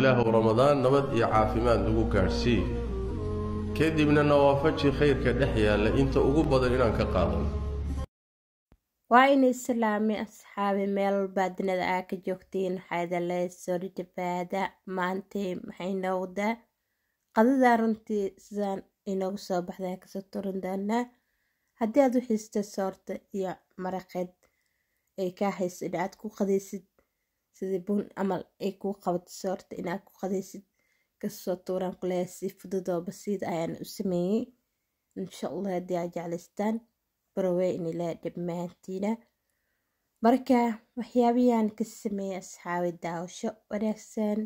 ilaahu ramadaan nabad iyo caafimaad lagu gaadhsiiy kadibna nawaafaji khayrka dhex yaalla inta ugu badan inaan ka qaadano waa in islaami asxaabi meel walbaa dunida aa ka joogtiin waxaa soorijafaada soo maantay maxay noqdaa qadada runtii sidaan inoogu soo baxdaa kasoo turin doonaa haddii aad u xiista soorta iyo maraqeed ay kaa hayso idhacad ku qadaysid sidii buun camal ay kuu qabatso horta inaad ku qadaysid kasoo tuuraan kuleeya si fududoo basiid ayaan u sameeyey insha allah haddii aad jeclaystaan barawey inilaa dhammaantiina marka waxyaabiyaan ka sameeyey asxaabi daawasho wanaagsan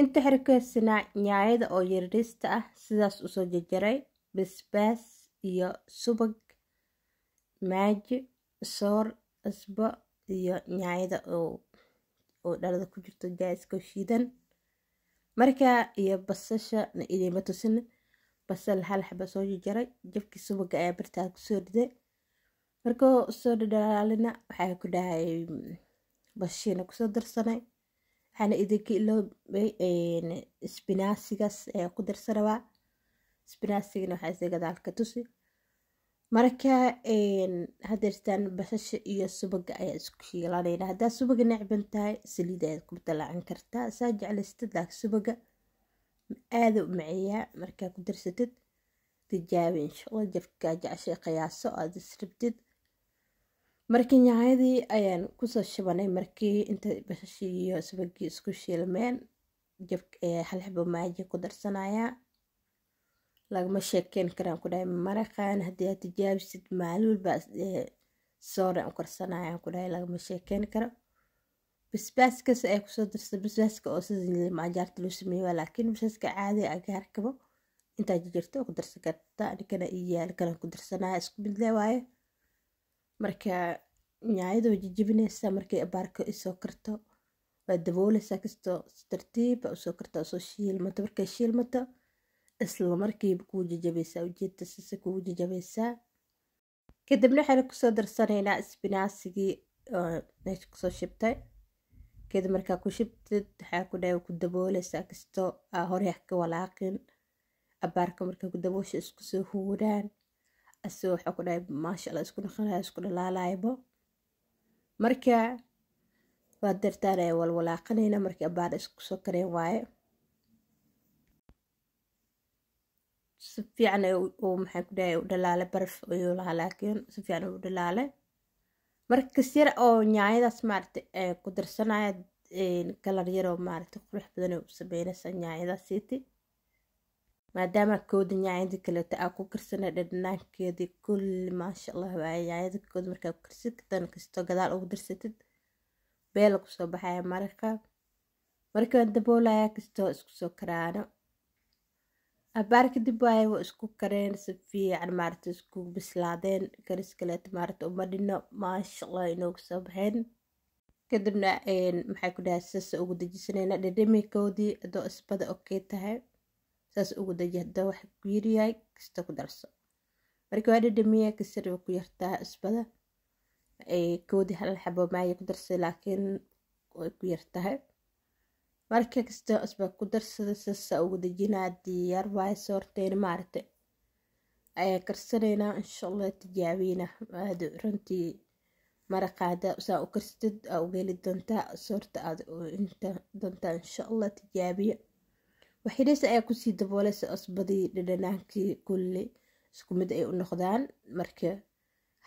inta xirkeesina nyaayada oo yaradhiista ah sidaas usoo jajaray basbaas iyo subag maaji soor asbo iyo nyaayada oo oo dhalada ku jirto gaaska shiidan markaa iyo basasha na idiinma tusin basal hal xaba soo jajaray jabkii subaga ayaa bartaa kusoo dhiday markoo soo dhadhalaalina waxaa ku dhahay mm, basashiina kusoo darsanay waxaana idinka iloobay isbinaasigaas ayaa ku darsanabaa isbinaasigan waxaa se gadaal tusi marka hadeertaan basasha iyo subaga ayaa isku shiilanayna haddaa subaga necban tahay saliid ayaad ku dalaacan kartaa saa jeclaysatid laak subaga aada u maceeyaa markaa ku darsatid tijaabi inshaalla jabkaa jeceshay qiyaaso aada israbtid markii nyaayadii ayaan kusoo shibanay markii inta basashii iyo subagii isku shiilmeen jabk halxabo maaji ku darsanayaa lagama sheekeyn karaan ku dhahay maraqaan haddii aad tijaabisid maalin walba soora u karsanayaan ku dhahay lagama sheekeyn karo basbaaskaas ay kusoo darsa basbaaska oo sida ah loo sameeye waa basbaaska caadi agaarkabo ah intaa jirto ku darsan karta anikana iyaal kalan ku darsanaya isku mid le waaye marka nyaayadoo jijibinaysa markay abaarka isoo karto waa dabooleysaa kastoo si tartiiba ah usoo karta usoo shiilmato markay shiilmato islamarkiiba kuu jajabaysaa ujeedta sise kugu jajabaysaa kadibna waxaana kusoo darsanaynaa isbinaasigii meesha kusoo shibtay kadib markaa ku shibtid waxaa ku dha ku daboolaysaa kastoo aa horeh ah ka walaaqin abaarka markaa ku daboosha isku soo huudaan asigoo waxaa ku dhahay maasha alla isku naqanayo isku dhalaalaybo marka waa dartaanaya walwalaaqanayna markii abaar isku soo kareen waaye si fiican maxaa ku dhahay u dhalaale baraf ayuu lahaa laakiin sifiican fiican u dhalaale marka yar oo nyaayadaas maaragta ku darsanaya kalar yaroo maaragta qurux badan u sameynaysaa nyaayadaas maadaama kooda nyaayada kaleeto aa ku karsana dhadhanaankeedii kulli maasha allah waaye nyaayada kooda markaa ku karsan kartan kastoo gadaal ugu darsatid beela kusoo baxaya maraqa markaa daboolaya kastoo isku soo karaano abaar kadib waaye waa isku kareen si fiican maarata isku bislaadeen karis kaleeta maarata umadhino dhino inoogu soo baxeen kadibna maxay ku dhahay saas ugu dejisanayna dhadhamikoodii adoo isbada okey tahay saas ugu deji hadoo waxa ku yiryahay kasta ku darso marka waa dhadhamiya kasir ku yartaa isbada koodii hal xabo maaya ku darsay laakiin way ku yartahay marka kasta isba ku darsada sasa ugu dejinaa diyaar waayse horteena maarata ayaa karsanaynaa insha allah tijaabiyna aad runtii maraqaada saa u karsatid aa u geli doontaa soorta aad inta doontaa insha allah tijaabiya waxidhayse ayaa kusii dabooleysa osbadii dhadhanaankii kulli isku mid ay u noqdaan marka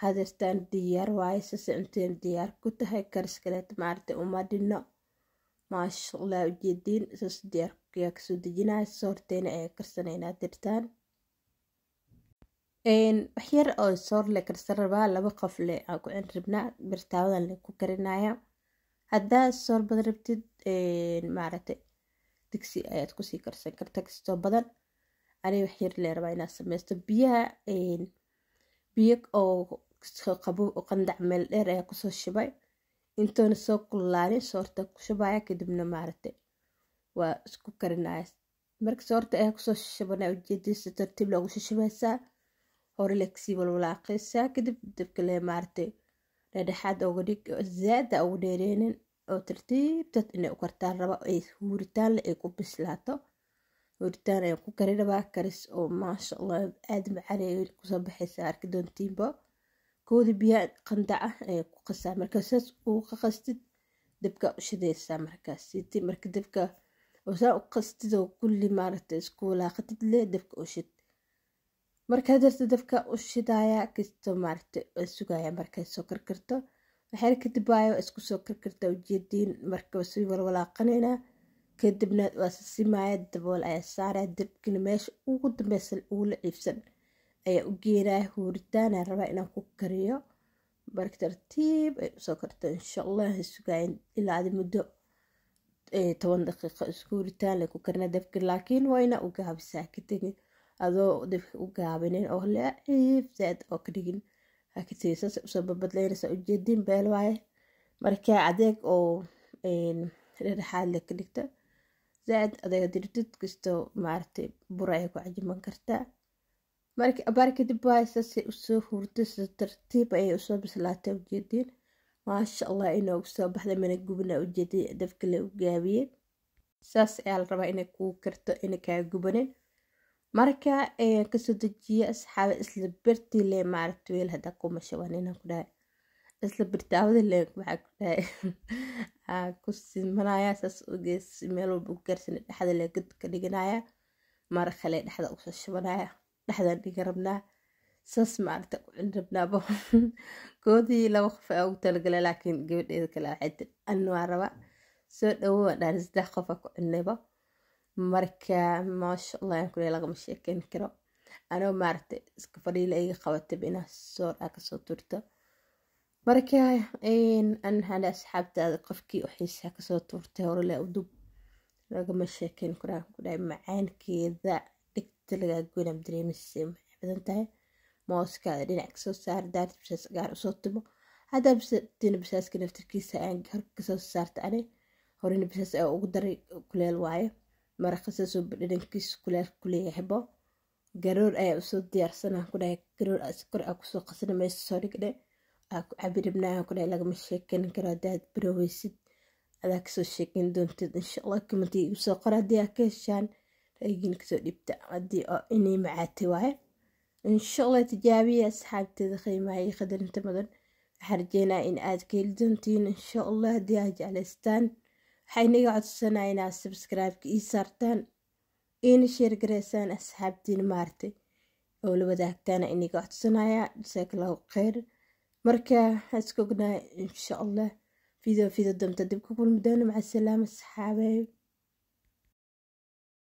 hadeertaan diyaar waayse se inteen diyaar ku tahay karis kaleeta maarata uma dhinno maashaalla ujeediin saas diyaaryaa kasoo dejinaya soo horteena eh, ayaa karsanayna dirtaan waxyar oo soor le karsan rabaa laba qof aan ku cin rabnaa birtaawadan le er, eh, ku karinaya haddaa soor badan rabtid maaragtay digsi ayaad kusii karsan karta kastoo badan aniga waxyar le rabaa inaad sameysto biyaha biyo oo qabow oo qandac meel dheer ayaa kusoo shibay intoona soo kululaanin soorta ku shabaya kadibna maaragtay waa isku karinaya marka soorta ayaa kusoo shishabanaa ujeedadiisa tartiib loogu shishabaysaa hore le kasii walwalaaqaysaa kadib dabka le maaragtay dhadhexaad oga dhig zaada ugu dheereynin oo tartiibtad inay u kartaan raba ay huuritaan le ay ku bislaato huuritaan ay ku kari rabaa karis oo maasha allah aada macaanay kusoo baxaysaa arki doontiinbo kooda biyaa qanda ah ayaa ku qasaa markaa saas uu ka qastid dabkaa u shidaysaa markaa marka dabka oo saa u qastidoo kulli maaragtay isku walaaqatid le dabka u shid markaa darta dabka u shidaaya kastoo maaragtay waa markay soo karkarto waxaana ka dibaayo waa isku soo karkartaa ujeediin marka sii walwalaaqanaynaa kadibna waa sisimaya dabool ayaa saaraya dabkina meesha ugu dambeysa uula ciibsan ayaa u geeraa huuritaana rabaa inaan ku kariyo marka tartiib ay usoo karto insha allah sugayn ilaa adi muddo eh, toban daqiiqa isku huritaan la ku karina dabka laakiin waa inaa u gaabisaa ka adoo dabka u gaabinin oo laciif zaad oo ka dhigin haka tegin usoo babadlaynaysaa ujeedin beel waaye marka adeeg oo dhexaad le ka dhigta zaad adeega dirtid kastoo maaragtay bur ayay ku cajiman kartaa marka abaar kadib waa saasay usoo hurtay sida tartiib ayay usoo bislaatay ujeedeen maasha allah inoogu soo baxday mana gubana ujeediya dabkale u gaabiyeen saas ayaa la rabaa inay kuu karto inay kaa gubanin marka ayaan kasoo dejiyay asxaabe isla bertii le maaragta weel haddaa ku mashaban inaan ku dhahay isla birtaawada le waxaa ku dhahay ku simanayaa saas ogees meel walba ku dhexda le gad ka dhiganayaa mar kale dhexda usoo shabanaya dhexdaan dhiga rabnaa saas maaragta u celin rabnaaba goodii laba qof aa ugu talagala laakiin gabadheeda kale waxay ani waa rabaa soo dhawow aan saddex qof ku celinayba marka maasha allah aan kuley lagama sheekeyn karo anoo maaragta iska fadhiila iga qabataba inaa soo dhaa kasoo turto marka an hada asxaabtaada qofkii u kasoo tuurtay horele udub lagama sheekeyn karo aan macaankeeda lagaa goynaa dareemasisa maxay badan tahay mooskaada dhinac kasoo saara daarta basaas gaar usoo timo haddaa basadina basaaska naftarkiisa aan harka kasoo saarta ani horena basaas aa e ugu daray kuleel waaye maraqasasoo dhadhankiisa kuleel kuleeyahbo garoor ayaa e usoo diyaarsanaa kudhahay garoor kor aa kusoo qasana meesa soo dhigdhe aa ku cabi rabnaaha kudhahay lagama sheekeyn karo haddaad baroweysid adaa kasoo sheekeyn doontid insha allah igu soo qora haddii aa ka heshaan raygiin kasoo dhibta adii oo inay macaatay waaye inshallah tijaabiya asxaabteeda qiimaha iyo qadarinta mudan waxaan rajeynaa in aad ka heli doontiin insha allah haddii aad jeclaystaan waxaa inaga codsanaa inaad sabskraibeka ii saartaan iina sheergaraysaan asxaabtiin maartay oo la wadaagtaana inaga codsanaya jasaakallahu khayr marka hasku ognahay insha allah fideo fideo damta dib ku kulmi doono maca asalaama asxaabeeb